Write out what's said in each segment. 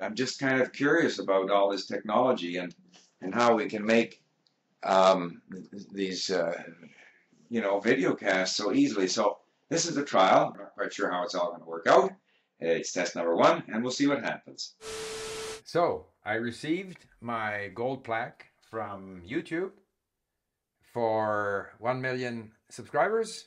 I'm just kind of curious about all this technology and and how we can make um, these uh, you know video casts so easily. So this is a trial. I'm not quite sure how it's all going to work out. It's test number one, and we'll see what happens. So I received my gold plaque from YouTube for one million subscribers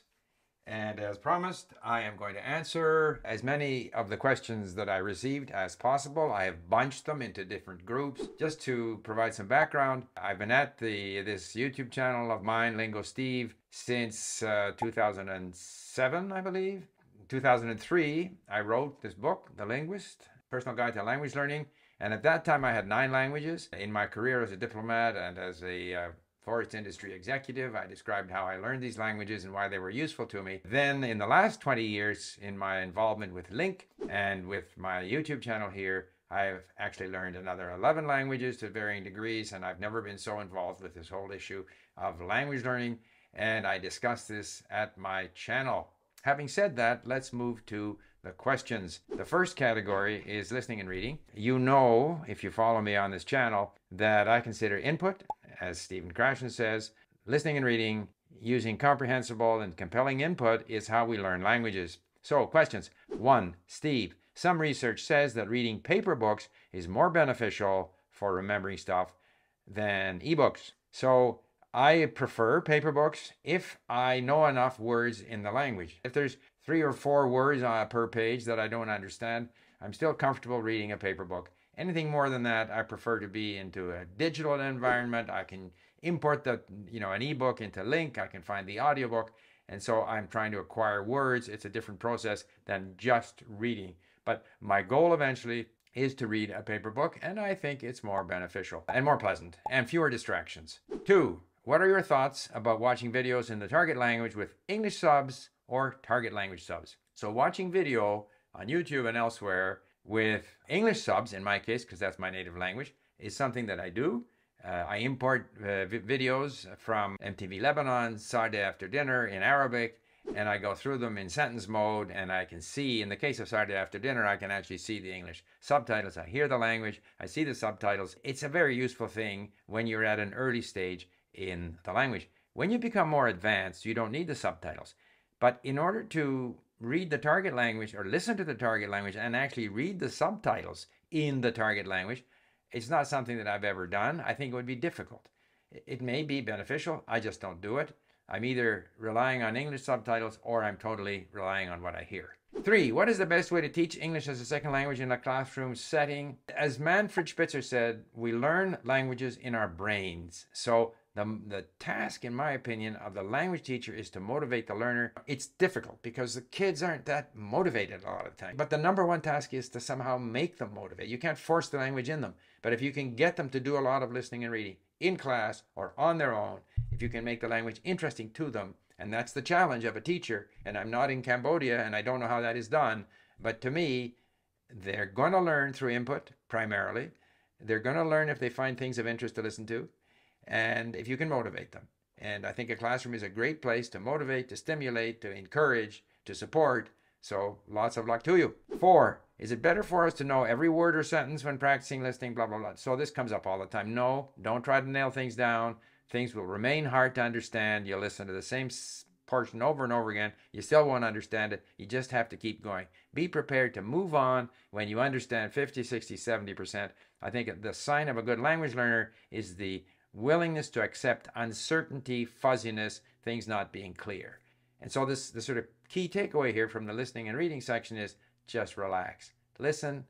and as promised, I am going to answer as many of the questions that I received as possible. I have bunched them into different groups. Just to provide some background, I've been at the this YouTube channel of mine, Lingo Steve, since uh, 2007, I believe. 2003, I wrote this book, The Linguist, Personal Guide to Language Learning. And at that time, I had nine languages. In my career as a diplomat and as a uh, forest industry executive. I described how I learned these languages and why they were useful to me. Then, in the last 20 years, in my involvement with Link and with my YouTube channel here, I've actually learned another 11 languages to varying degrees, and I've never been so involved with this whole issue of language learning. And I discuss this at my channel. Having said that, let's move to the questions. The first category is listening and reading. You know, if you follow me on this channel, that I consider input as Stephen Krashen says, listening and reading using comprehensible and compelling input is how we learn languages. So, questions. One, Steve, some research says that reading paper books is more beneficial for remembering stuff than ebooks. So, I prefer paper books if I know enough words in the language. If there's three or four words uh, per page that I don't understand, I'm still comfortable reading a paper book Anything more than that, I prefer to be into a digital environment. I can import the, you know, an ebook into Link. I can find the audiobook. And so I'm trying to acquire words. It's a different process than just reading. But my goal eventually is to read a paper book, and I think it's more beneficial and more pleasant and fewer distractions. Two, what are your thoughts about watching videos in the target language with English subs or target language subs? So, watching video on YouTube and elsewhere with English subs, in my case, because that's my native language, is something that I do. Uh, I import uh, videos from MTV Lebanon, Saturday After Dinner in Arabic, and I go through them in sentence mode, and I can see, in the case of Saturday After Dinner, I can actually see the English subtitles. I hear the language, I see the subtitles. It's a very useful thing when you're at an early stage in the language. When you become more advanced, you don't need the subtitles. But in order to read the target language or listen to the target language and actually read the subtitles in the target language. It's not something that I've ever done. I think it would be difficult. It may be beneficial. I just don't do it. I'm either relying on English subtitles or I'm totally relying on what I hear. Three, what is the best way to teach English as a second language in a classroom setting? As Manfred Spitzer said, we learn languages in our brains. So the, the task, in my opinion, of the language teacher is to motivate the learner. It's difficult because the kids aren't that motivated a lot of the time. But the number one task is to somehow make them motivate. You can't force the language in them. But if you can get them to do a lot of listening and reading in class or on their own, if you can make the language interesting to them, and that's the challenge of a teacher, and I'm not in Cambodia and I don't know how that is done, but to me, they're going to learn through input primarily. They're going to learn if they find things of interest to listen to and if you can motivate them. And I think a classroom is a great place to motivate, to stimulate, to encourage, to support. So lots of luck to you. Four, is it better for us to know every word or sentence when practicing listening? Blah, blah, blah. So this comes up all the time. No, don't try to nail things down. Things will remain hard to understand. You listen to the same portion over and over again. You still won't understand it. You just have to keep going. Be prepared to move on when you understand 50, 60, 70%. I think the sign of a good language learner is the willingness to accept uncertainty, fuzziness, things not being clear. And so, this the sort of key takeaway here from the listening and reading section is just relax, listen,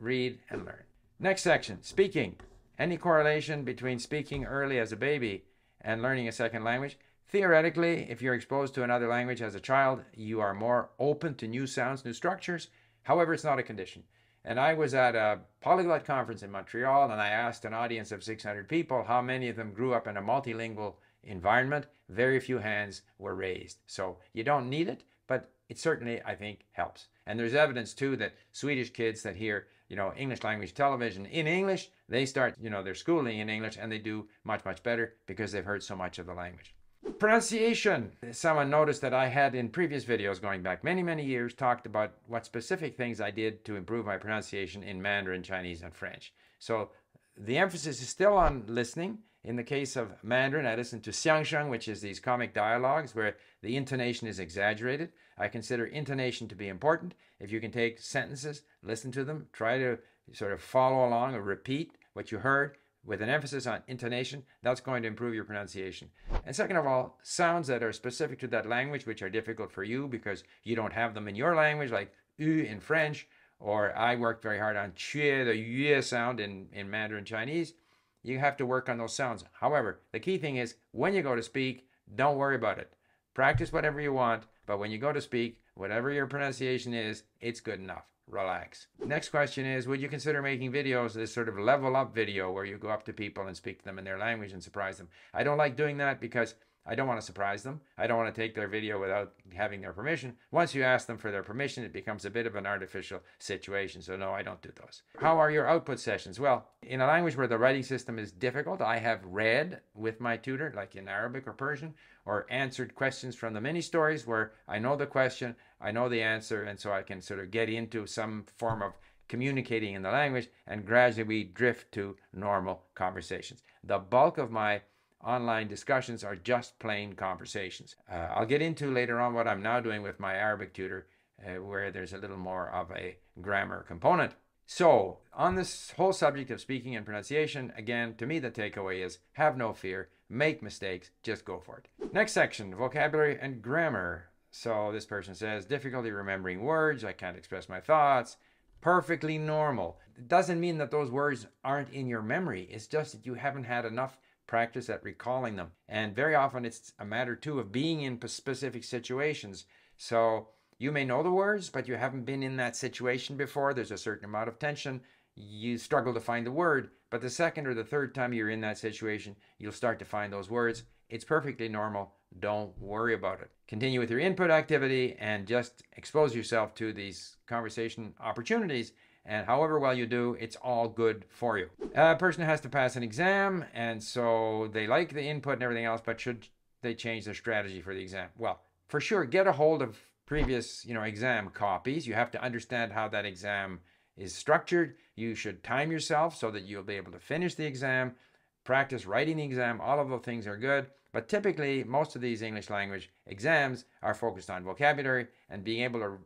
read, and learn. Next section speaking. Any correlation between speaking early as a baby and learning a second language? Theoretically, if you're exposed to another language as a child, you are more open to new sounds, new structures. However, it's not a condition. And I was at a polyglot conference in Montreal, and I asked an audience of 600 people how many of them grew up in a multilingual environment. Very few hands were raised. So you don't need it, but it certainly, I think, helps. And there's evidence, too, that Swedish kids that hear, you know, English language television in English, they start, you know, their schooling in English and they do much, much better because they've heard so much of the language. Pronunciation. Someone noticed that I had in previous videos going back many, many years talked about what specific things I did to improve my pronunciation in Mandarin, Chinese, and French. So the emphasis is still on listening. In the case of Mandarin, I listen to xiangsheng, which is these comic dialogues where the intonation is exaggerated. I consider intonation to be important. If you can take sentences, listen to them, try to sort of follow along or repeat what you heard, with an emphasis on intonation, that's going to improve your pronunciation. And second of all, sounds that are specific to that language, which are difficult for you because you don't have them in your language, like u in French, or I worked very hard on the yue sound in, in Mandarin Chinese. You have to work on those sounds. However, the key thing is when you go to speak, don't worry about it. Practice whatever you want, but when you go to speak, whatever your pronunciation is, it's good enough relax. Next question is Would you consider making videos, this sort of level up video where you go up to people and speak to them in their language and surprise them? I don't like doing that because I don't want to surprise them. I don't want to take their video without having their permission. Once you ask them for their permission, it becomes a bit of an artificial situation. So, no, I don't do those. How are your output sessions? Well, in a language where the writing system is difficult, I have read with my tutor, like in Arabic or Persian, or answered questions from the mini stories where I know the question I know the answer, and so I can sort of get into some form of communicating in the language, and gradually we drift to normal conversations. The bulk of my online discussions are just plain conversations. Uh, I'll get into later on what I'm now doing with my Arabic tutor, uh, where there's a little more of a grammar component. So, on this whole subject of speaking and pronunciation, again, to me the takeaway is have no fear, make mistakes, just go for it. Next section vocabulary and grammar. So this person says, difficulty remembering words, I can't express my thoughts. Perfectly normal. It doesn't mean that those words aren't in your memory. It's just that you haven't had enough practice at recalling them. And very often it's a matter too of being in specific situations. So you may know the words, but you haven't been in that situation before. There's a certain amount of tension. You struggle to find the word, but the second or the third time you're in that situation, you'll start to find those words. It's perfectly normal don't worry about it. Continue with your input activity and just expose yourself to these conversation opportunities. And however well you do, it's all good for you. A person has to pass an exam, and so they like the input and everything else, but should they change their strategy for the exam? Well, for sure, get a hold of previous you know exam copies you have to understand how that exam is structured you should time yourself so that you'll be able to finish the exam practice writing the exam, all of those things are good. But typically, most of these English language exams are focused on vocabulary and being able to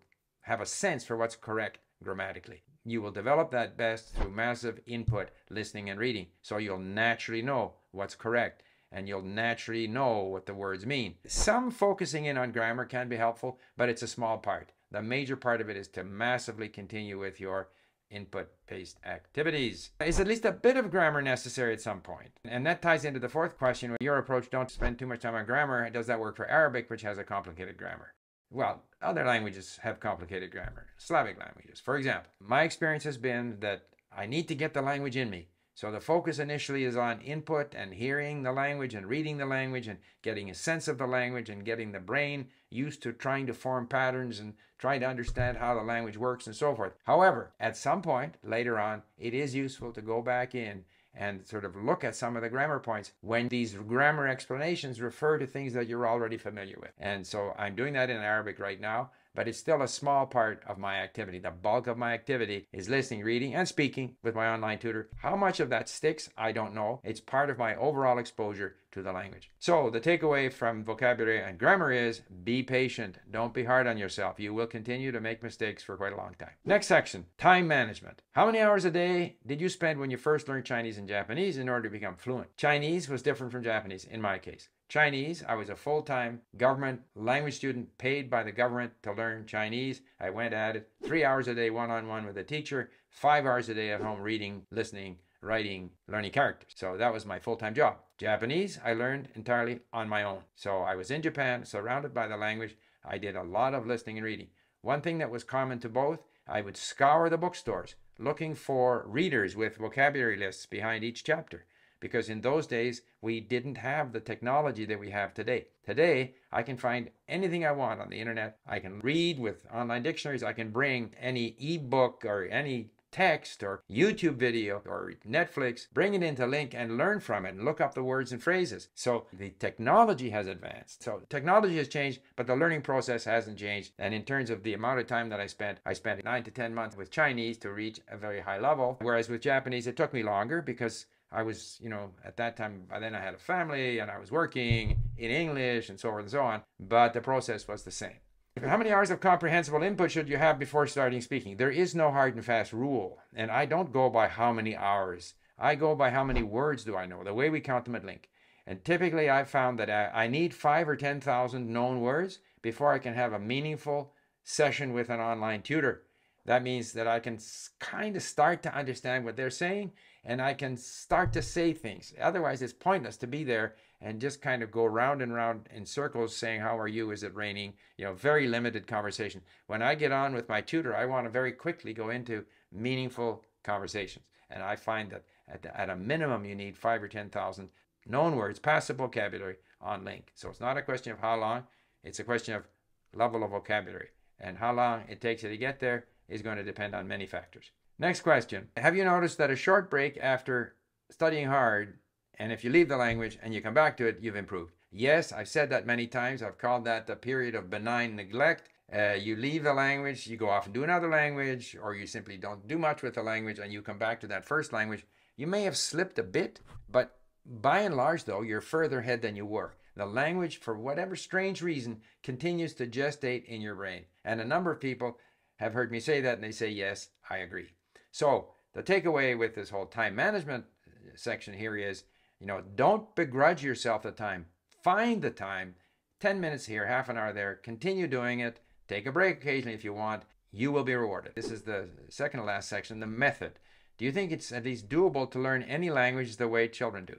have a sense for what's correct grammatically. You will develop that best through massive input, listening, and reading. So you'll naturally know what's correct and you'll naturally know what the words mean. Some focusing in on grammar can be helpful, but it's a small part. The major part of it is to massively continue with your input paste activities. Is at least a bit of grammar necessary at some point? And that ties into the fourth question your approach don't spend too much time on grammar. Does that work for Arabic, which has a complicated grammar? Well, other languages have complicated grammar, Slavic languages, for example. My experience has been that I need to get the language in me so the focus initially is on input and hearing the language and reading the language and getting a sense of the language and getting the brain used to trying to form patterns and trying to understand how the language works and so forth. However, at some point later on, it is useful to go back in and sort of look at some of the grammar points when these grammar explanations refer to things that you're already familiar with. And so I'm doing that in Arabic right now but it's still a small part of my activity. The bulk of my activity is listening, reading, and speaking with my online tutor. How much of that sticks, I don't know. It's part of my overall exposure to the language. So, the takeaway from vocabulary and grammar is be patient. Don't be hard on yourself. You will continue to make mistakes for quite a long time. Next section time management. How many hours a day did you spend when you first learned Chinese and Japanese in order to become fluent? Chinese was different from Japanese in my case. Chinese, I was a full time government language student paid by the government to learn Chinese. I went at it three hours a day, one on one with a teacher, five hours a day at home reading, listening, writing, learning characters. So that was my full time job. Japanese, I learned entirely on my own. So I was in Japan, surrounded by the language. I did a lot of listening and reading. One thing that was common to both, I would scour the bookstores looking for readers with vocabulary lists behind each chapter because in those days we didn't have the technology that we have today. Today, I can find anything I want on the internet. I can read with online dictionaries. I can bring any ebook or any text or YouTube video or Netflix, bring it into Link and learn from it and look up the words and phrases. So the technology has advanced. So technology has changed, but the learning process hasn't changed. And in terms of the amount of time that I spent, I spent nine to 10 months with Chinese to reach a very high level. Whereas with Japanese, it took me longer because I was, you know, at that time, by then I had a family and I was working in English and so on and so on, but the process was the same. How many hours of comprehensible input should you have before starting speaking? There is no hard and fast rule, and I don't go by how many hours. I go by how many words do I know, the way we count them at Link. And typically I've found that I, need five or 10,000 known words before I can have a meaningful session with an online tutor. That means that I can kind of start to understand what they're saying and I can start to say things. Otherwise, it's pointless to be there and just kind of go round and round in circles saying, How are you? Is it raining? You know, very limited conversation. When I get on with my tutor, I want to very quickly go into meaningful conversations. And I find that at, the, at a minimum, you need five or 10,000 known words, passive vocabulary on link. So it's not a question of how long, it's a question of level of vocabulary and how long it takes you to get there is going to depend on many factors. Next question Have you noticed that a short break after studying hard, and if you leave the language and you come back to it, you've improved? Yes, I've said that many times. I've called that a period of benign neglect. Uh, you leave the language, you go off and do another language, or you simply don't do much with the language and you come back to that first language. You may have slipped a bit, but by and large, though, you're further ahead than you were. The language, for whatever strange reason, continues to gestate in your brain. And a number of people have heard me say that, and they say, yes, I agree. So the takeaway with this whole time management uh, section here is, you know, don't begrudge yourself the time. Find the time, 10 minutes here, half an hour there, continue doing it, take a break occasionally if you want, you will be rewarded. This is the second to last section, the method. Do you think it's at least doable to learn any language the way children do?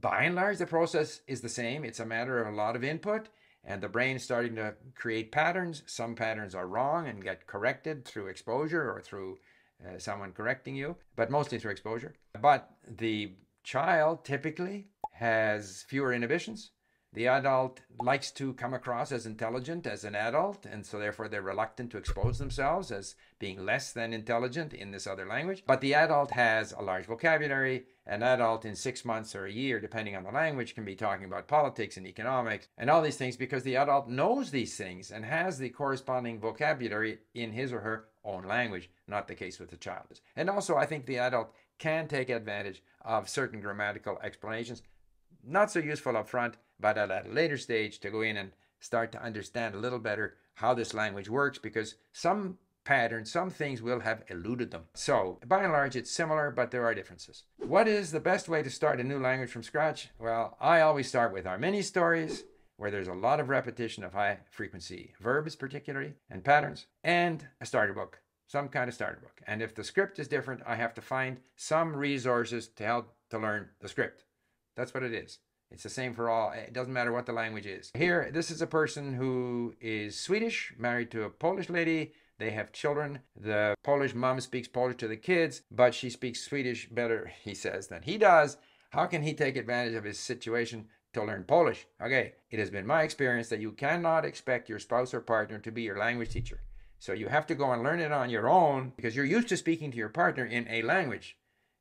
By and large, the process is the same. It's a matter of a lot of input and the brain starting to create patterns. Some patterns are wrong and get corrected through exposure or through uh, someone correcting you, but mostly through exposure. But the child typically has fewer inhibitions the adult likes to come across as intelligent as an adult, and so therefore they're reluctant to expose themselves as being less than intelligent in this other language. But the adult has a large vocabulary. An adult in six months or a year, depending on the language, can be talking about politics and economics and all these things because the adult knows these things and has the corresponding vocabulary in his or her own language, not the case with the child. And also, I think the adult can take advantage of certain grammatical explanations, not so useful up front but at a later stage to go in and start to understand a little better how this language works because some patterns, some things will have eluded them. So, by and large, it's similar, but there are differences. What is the best way to start a new language from scratch? Well, I always start with our mini stories where there's a lot of repetition of high frequency verbs, particularly, and patterns, and a starter book, some kind of starter book. And if the script is different, I have to find some resources to help to learn the script. That's what it is. It's the same for all. Eh, it doesn't matter what the language is. Here, this is a person who is Swedish, married to a Polish lady. They have children. The Polish mom speaks Polish to the kids, but she speaks Swedish better, he says, than he does. How can he take advantage of his situation to learn Polish? Okay, it has been my experience that you cannot expect your spouse or partner to be your language teacher. So you have to go and learn it on your own because you're used to speaking to your partner in a language.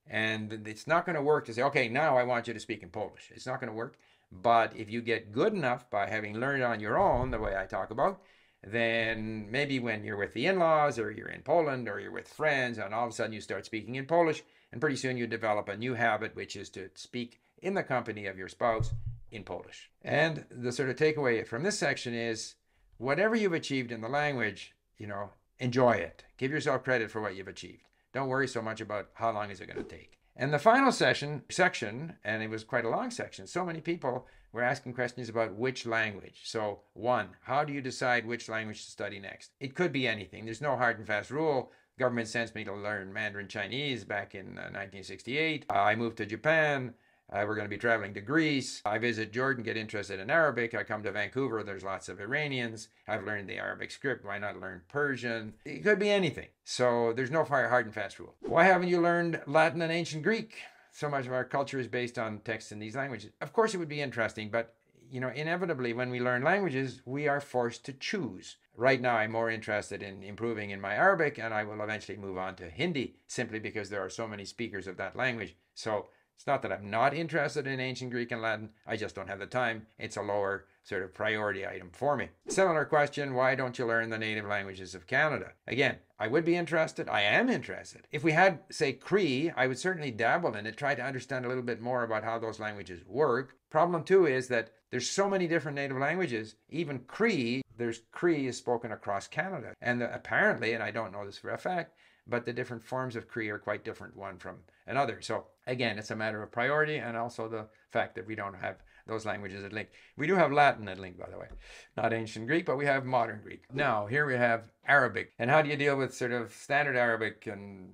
And it's not going to work to say, okay, now I want you to speak in Polish. It's not going to work. But if you get good enough by having learned on your own, the way I talk about, then maybe when you're with the in laws or you're in Poland or you're with friends, and all of a sudden you start speaking in Polish, and pretty soon you develop a new habit, which is to speak in the company of your spouse in Polish. And the sort of takeaway from this section is whatever you've achieved in the language, you know, enjoy it. Give yourself credit for what you've achieved. Don't worry so much about how long is it going to take. And the final session section, and it was quite a long section. So many people were asking questions about which language. So one, how do you decide which language to study next? It could be anything. There's no hard and fast rule. Government sent me to learn Mandarin Chinese back in 1968. Uh, I moved to Japan. Uh, we're going to be traveling to Greece. I visit Jordan, get interested in Arabic. I come to Vancouver, there's lots of Iranians. I've learned the Arabic script. Why not learn Persian? It could be anything. So there's no hard and fast rule. Why haven't you learned Latin and ancient Greek? So much of our culture is based on texts in these languages. Of course, it would be interesting, but you know, inevitably, when we learn languages, we are forced to choose. Right now, I'm more interested in improving in my Arabic, and I will eventually move on to Hindi simply because there are so many speakers of that language. So it's not that I'm not interested in ancient Greek and Latin, I just don't have the time. It's a lower sort of priority item for me. Similar question why don't you learn the native languages of Canada? Again, I would be interested. I am interested. If we had, say, Cree, I would certainly dabble in it, try to understand a little bit more about how those languages work. Problem two is that there's so many different native languages, even Cree, there's Cree is spoken across Canada. And the, apparently, and I don't know this for a fact, but the different forms of Cree are quite different one from another. So again, it's a matter of priority and also the fact that we don't have those languages at Link. We do have Latin at Link, by the way, not ancient Greek, but we have modern Greek. Now, here we have Arabic. And how do you deal with sort of standard Arabic and,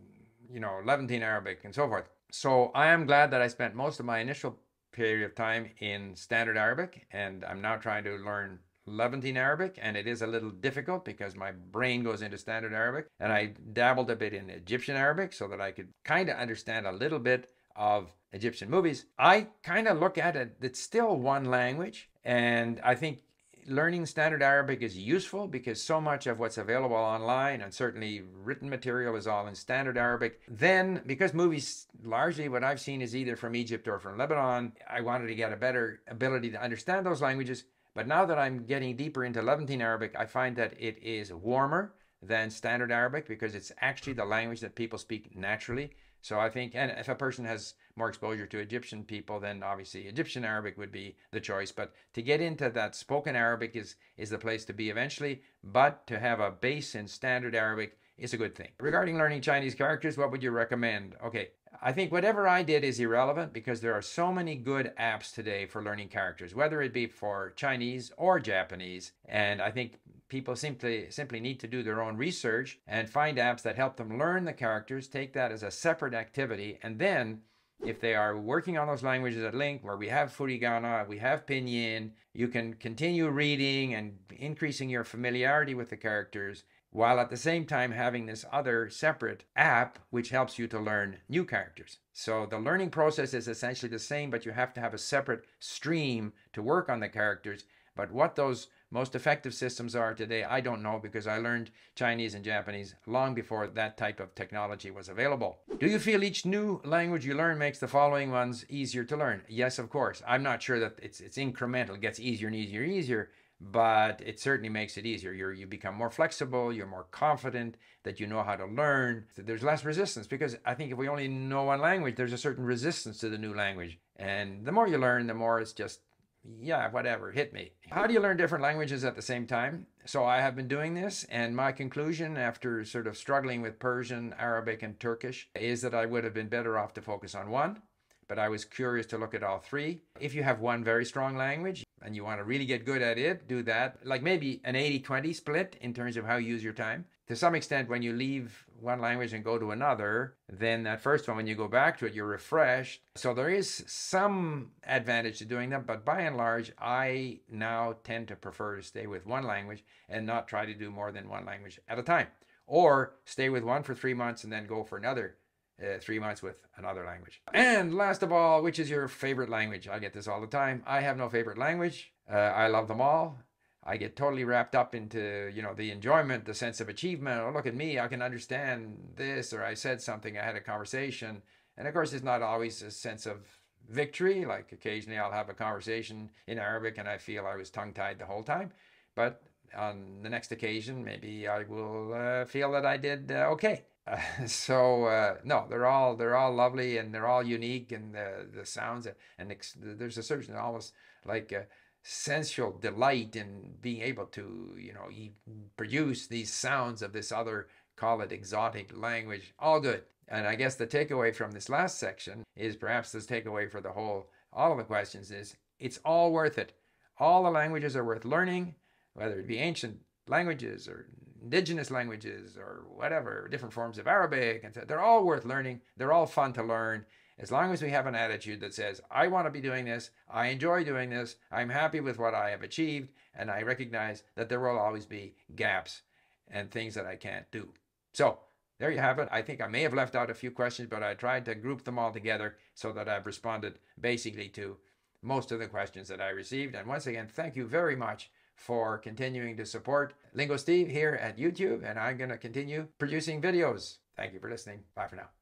you know, Levantine Arabic and so forth? So I am glad that I spent most of my initial period of time in standard Arabic, and I'm now trying to learn Levantine Arabic, and it is a little difficult because my brain goes into standard Arabic, and I dabbled a bit in Egyptian Arabic so that I could kind of understand a little bit of Egyptian movies. I kind of look at it, it's still one language. And I think learning standard Arabic is useful because so much of what's available online and certainly written material is all in standard Arabic. Then, because movies largely what I've seen is either from Egypt or from Lebanon, I wanted to get a better ability to understand those languages. But now that I'm getting deeper into Levantine Arabic, I find that it is warmer than standard Arabic because it's actually the language that people speak naturally. So I think, and if a person has more exposure to Egyptian people, then obviously Egyptian Arabic would be the choice. But to get into that spoken Arabic is is the place to be eventually. But to have a base in standard Arabic is a good thing. Regarding learning Chinese characters, what would you recommend? Okay, I think whatever I did is irrelevant because there are so many good apps today for learning characters, whether it be for Chinese or Japanese. And I think people simply simply need to do their own research and find apps that help them learn the characters, take that as a separate activity, and then if they are working on those languages at Link, where we have furigana, we have pinyin, you can continue reading and increasing your familiarity with the characters while at the same time having this other separate app which helps you to learn new characters. So the learning process is essentially the same, but you have to have a separate stream to work on the characters. But what those most effective systems are today, I don't know because I learned Chinese and Japanese long before that type of technology was available. Do you feel each new language you learn makes the following ones easier to learn? Yes, of course. I'm not sure that it's, it's incremental, it gets easier and easier and easier but it certainly makes it easier. you you become more flexible, you're more confident that you know how to learn. There's less resistance because I think if we only know one language, there's a certain resistance to the new language. And the more you learn, the more it's just, yeah, whatever, hit me. How do you learn different languages at the same time? So I have been doing this, and my conclusion after sort of struggling with Persian, Arabic, and Turkish is that I would have been better off to focus on one but I was curious to look at all three. If you have one very strong language and you want to really get good at it, do that. Like maybe an 80 20 split in terms of how you use your time. To some extent, when you leave one language and go to another, then that first one, when you go back to it, you're refreshed. So there is some advantage to doing that, but by and large, I now tend to prefer to stay with one language and not try to do more than one language at a time, or stay with one for three months and then go for another uh, three months with another language. And last of all, which is your favorite language? I get this all the time. I have no favorite language. Uh, I love them all. I get totally wrapped up into, you know, the enjoyment, the sense of achievement. Oh, look at me. I can understand this. Or I said something. I had a conversation. And of course, it's not always a sense of victory. Like occasionally I'll have a conversation in Arabic and I feel I was tongue tied the whole time. But on the next occasion, maybe I will uh, feel that I did uh, okay. so uh, no, they're all they're all lovely and they're all unique and the the sounds and, there's a certain almost like uh, sensual delight in being able to you know produce these sounds of this other call it exotic language. All good. And I guess the takeaway from this last section is perhaps the takeaway for the whole all of the questions is it's all worth it. All the languages are worth learning, whether it be ancient languages or indigenous languages or whatever, different forms of Arabic. And so they're all worth learning. They're all fun to learn. As long as we have an attitude that says, I want to be doing this, I enjoy doing this, I'm happy with what I have achieved, and I recognize that there will always be gaps and things that I can't do. So there you have it. I think I may have left out a few questions, but I tried to group them all together so that I've responded basically to most of the questions that I received. And once again, thank you very much for continuing to support Lingo Steve here at YouTube, and I'm going to continue producing videos. Thank you for listening. Bye for now.